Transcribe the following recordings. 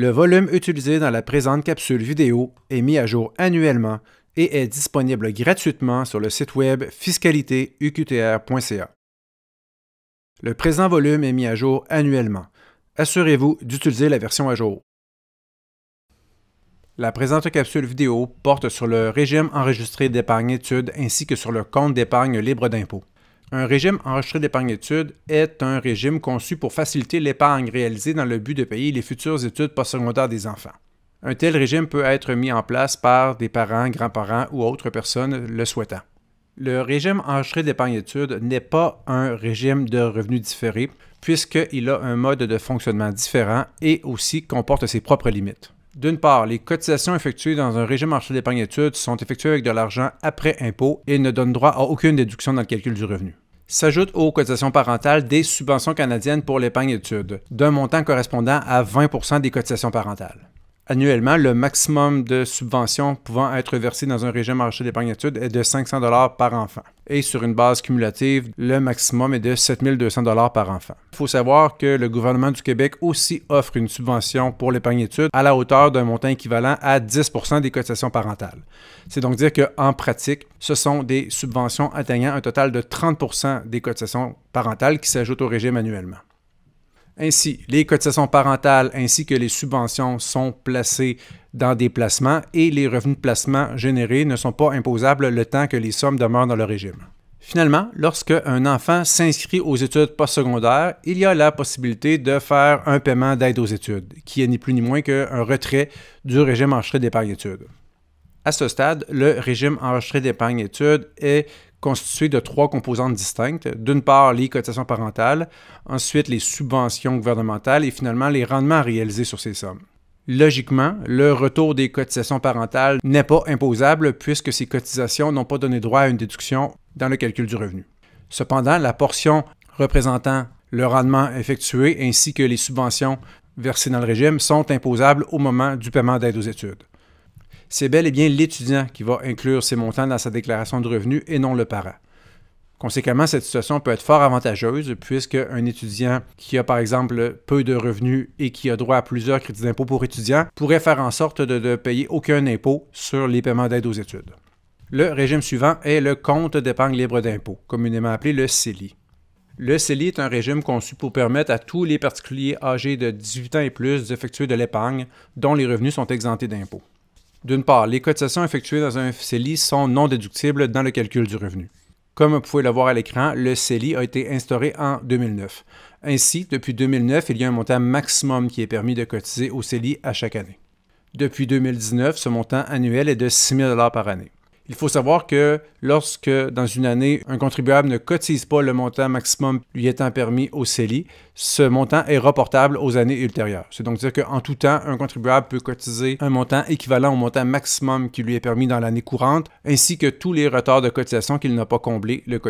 Le volume utilisé dans la présente capsule vidéo est mis à jour annuellement et est disponible gratuitement sur le site web fiscalitéuqtr.ca. Le présent volume est mis à jour annuellement. Assurez-vous d'utiliser la version à jour. La présente capsule vidéo porte sur le régime enregistré d'épargne études ainsi que sur le compte d'épargne libre d'impôt. Un régime enregistré d'épargne études est un régime conçu pour faciliter l'épargne réalisée dans le but de payer les futures études postsecondaires des enfants. Un tel régime peut être mis en place par des parents, grands-parents ou autres personnes le souhaitant. Le régime enregistré d'épargne études n'est pas un régime de revenus différés, puisqu'il a un mode de fonctionnement différent et aussi comporte ses propres limites. D'une part, les cotisations effectuées dans un régime marché d'épargne études sont effectuées avec de l'argent après impôt et ne donnent droit à aucune déduction dans le calcul du revenu. S'ajoutent aux cotisations parentales des subventions canadiennes pour l'épargne études, d'un montant correspondant à 20 des cotisations parentales. Annuellement, le maximum de subventions pouvant être versées dans un régime marché d'épargne études est de 500 dollars par enfant. Et sur une base cumulative, le maximum est de 7200 dollars par enfant. Il faut savoir que le gouvernement du Québec aussi offre une subvention pour l'épargne études à la hauteur d'un montant équivalent à 10 des cotisations parentales. C'est donc dire qu'en pratique, ce sont des subventions atteignant un total de 30 des cotisations parentales qui s'ajoutent au régime annuellement. Ainsi, les cotisations parentales ainsi que les subventions sont placées dans des placements et les revenus de placement générés ne sont pas imposables le temps que les sommes demeurent dans le régime. Finalement, lorsque un enfant s'inscrit aux études postsecondaires, il y a la possibilité de faire un paiement d'aide aux études, qui est ni plus ni moins qu'un retrait du régime enregistré d'épargne études. À ce stade, le régime enregistré d'épargne études est constitué de trois composantes distinctes. D'une part, les cotisations parentales, ensuite les subventions gouvernementales et finalement les rendements réalisés sur ces sommes. Logiquement, le retour des cotisations parentales n'est pas imposable puisque ces cotisations n'ont pas donné droit à une déduction dans le calcul du revenu. Cependant, la portion représentant le rendement effectué ainsi que les subventions versées dans le régime sont imposables au moment du paiement d'aide aux études c'est bel et bien l'étudiant qui va inclure ces montants dans sa déclaration de revenus et non le parent. Conséquemment, cette situation peut être fort avantageuse puisque un étudiant qui a par exemple peu de revenus et qui a droit à plusieurs crédits d'impôt pour étudiants pourrait faire en sorte de ne payer aucun impôt sur les paiements d'aide aux études. Le régime suivant est le compte d'épargne libre d'impôt, communément appelé le CELI. Le CELI est un régime conçu pour permettre à tous les particuliers âgés de 18 ans et plus d'effectuer de l'épargne dont les revenus sont exemptés d'impôts. D'une part, les cotisations effectuées dans un CELI sont non déductibles dans le calcul du revenu. Comme vous pouvez le voir à l'écran, le CELI a été instauré en 2009. Ainsi, depuis 2009, il y a un montant maximum qui est permis de cotiser au CELI à chaque année. Depuis 2019, ce montant annuel est de 6 000 par année. Il faut savoir que lorsque, dans une année, un contribuable ne cotise pas le montant maximum lui étant permis au CELI, ce montant est reportable aux années ultérieures. C'est donc dire qu'en tout temps, un contribuable peut cotiser un montant équivalent au montant maximum qui lui est permis dans l'année courante, ainsi que tous les retards de cotisation qu'il n'a pas comblés le cas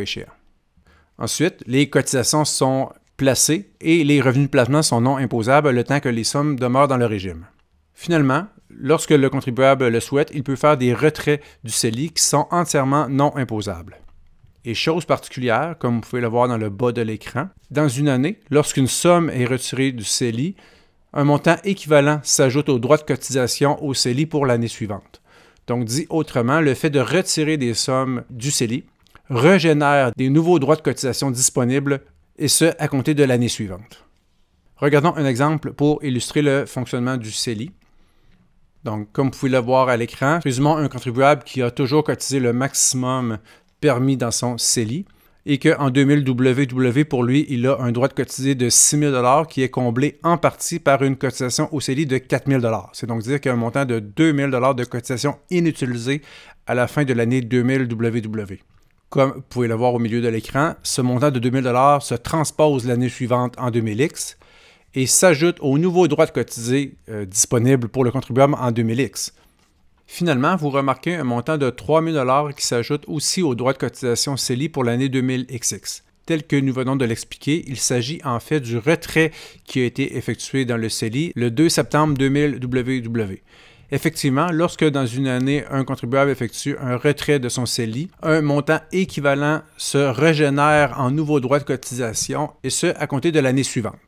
Ensuite, les cotisations sont placées et les revenus de placement sont non imposables le temps que les sommes demeurent dans le régime. Finalement, lorsque le contribuable le souhaite, il peut faire des retraits du CELI qui sont entièrement non imposables. Et chose particulière, comme vous pouvez le voir dans le bas de l'écran, dans une année, lorsqu'une somme est retirée du CELI, un montant équivalent s'ajoute au droit de cotisation au CELI pour l'année suivante. Donc dit autrement, le fait de retirer des sommes du CELI régénère des nouveaux droits de cotisation disponibles, et ce, à compter de l'année suivante. Regardons un exemple pour illustrer le fonctionnement du CELI. Donc, comme vous pouvez le voir à l'écran, justement un contribuable qui a toujours cotisé le maximum permis dans son CELI et qu'en 2000 WW, pour lui, il a un droit de cotiser de 6 000 qui est comblé en partie par une cotisation au CELI de 4 000 C'est donc dire qu'il y a un montant de 2 000 de cotisation inutilisée à la fin de l'année 2000 WW. Comme vous pouvez le voir au milieu de l'écran, ce montant de 2000 se transpose l'année suivante en 2000X et s'ajoute aux nouveaux droits de cotiser euh, disponible disponibles pour le contribuable en 2000X. Finalement, vous remarquez un montant de 3 000 qui s'ajoute aussi aux droits de cotisation CELI pour l'année 2000XX. Tel que nous venons de l'expliquer, il s'agit en fait du retrait qui a été effectué dans le CELI le 2 septembre 2000 WW. Effectivement, lorsque dans une année, un contribuable effectue un retrait de son CELI, un montant équivalent se régénère en nouveaux droits de cotisation et ce à compter de l'année suivante.